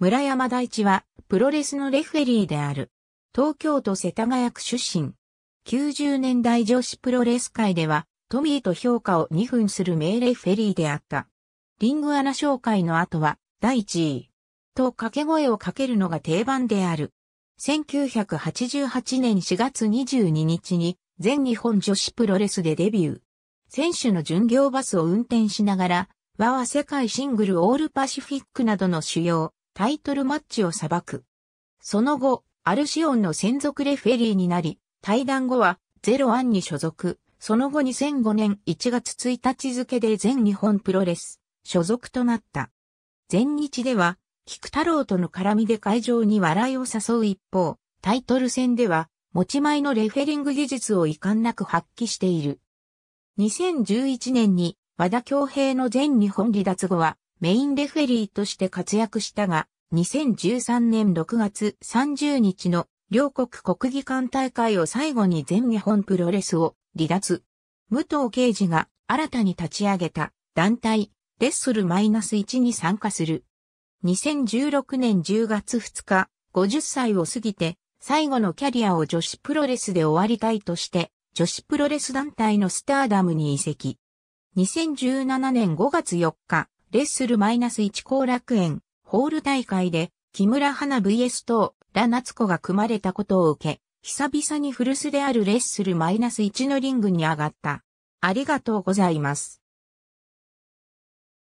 村山大地は、プロレスのレフェリーである。東京都世田谷区出身。90年代女子プロレス界では、トミーと評価を2分する名レフェリーであった。リングアナ紹介の後は、第1位。と掛け声をかけるのが定番である。1988年4月22日に、全日本女子プロレスでデビュー。選手の巡業バスを運転しながら、和は世界シングルオールパシフィックなどの主要、タイトルマッチを裁く。その後、アルシオンの専属レフェリーになり、退団後はゼロアンに所属。その後2005年1月1日付で全日本プロレス所属となった。全日では、菊太郎との絡みで会場に笑いを誘う一方、タイトル戦では、持ち前のレフェリング技術を遺憾なく発揮している。2011年に和田京平の全日本離脱後は、メインレフェリーとして活躍したが、2013年6月30日の両国国技館大会を最後に全日本プロレスを離脱。武藤敬司が新たに立ち上げた団体レッスル -1 に参加する。2016年10月2日、50歳を過ぎて最後のキャリアを女子プロレスで終わりたいとして女子プロレス団体のスターダムに移籍。2017年5月4日、レッスル -1 後楽園、ホール大会で、木村花 VS 等ラ夏子が組まれたことを受け、久々に古巣であるレッスル -1 のリングに上がった。ありがとうございます。